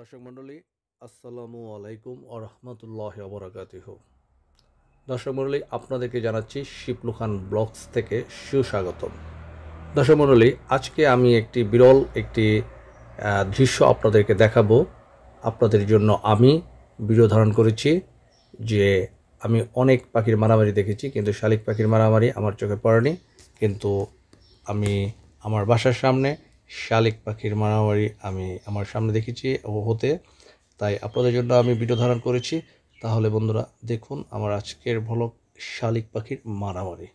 দর্শক মণ্ডলী আসসালামু আলাইকুম আ রহমতুল্লাহ অবরাকাতিহ দর্শক মণ্ডলী আপনাদেরকে জানাচ্ছি শিপলু খান ব্লগস থেকে সুস্বাগতম দর্শক মণ্ডলী আজকে আমি একটি বিরল একটি দৃশ্য আপনাদেরকে দেখাবো আপনাদের জন্য আমি ভিডিও ধারণ করেছি যে আমি অনেক পাখির মারামারি দেখেছি কিন্তু শালিক পাখির মারামারি আমার চোখে পড়েনি কিন্তু আমি আমার বাসার সামনে শালিক পাখির মারামারি আমি আমার সামনে দেখেছি ও হতে তাই আপনাদের জন্য আমি ভিডিও ধারণ করেছি তাহলে বন্ধুরা দেখুন আমার আজকের ভলক শালিক পাখির মারামারি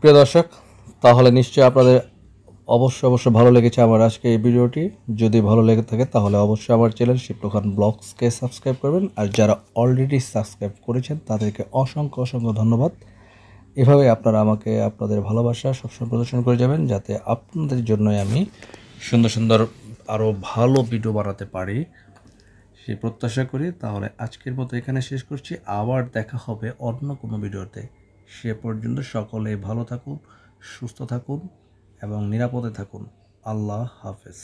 প্রিয় দর্শক তাহলে নিশ্চয়ই আপনাদের অবশ্যই অবশ্যই ভালো লেগেছে আমার আজকে এই ভিডিওটি যদি ভালো লেগে থাকে তাহলে অবশ্যই আমার চ্যানেল শিপ্টু খান ব্লগসকে সাবস্ক্রাইব করবেন আর যারা অলরেডি সাবস্ক্রাইব করেছেন তাদেরকে অসংখ্য অসংখ্য ধন্যবাদ এভাবে আপনারা আমাকে আপনাদের ভালোবাসা সবসময় প্রদর্শন করে যাবেন যাতে আপনাদের জন্যই আমি সুন্দর সুন্দর আরও ভালো ভিডিও বানাতে পারি সে প্রত্যাশা করি তাহলে আজকের মতো এখানে শেষ করছি আবার দেখা হবে অন্য কোনো ভিডিওতে সে পর্যন্ত সকলে ভালো থাকুন সুস্থ থাকুন এবং নিরাপদে থাকুন আল্লাহ হাফেজ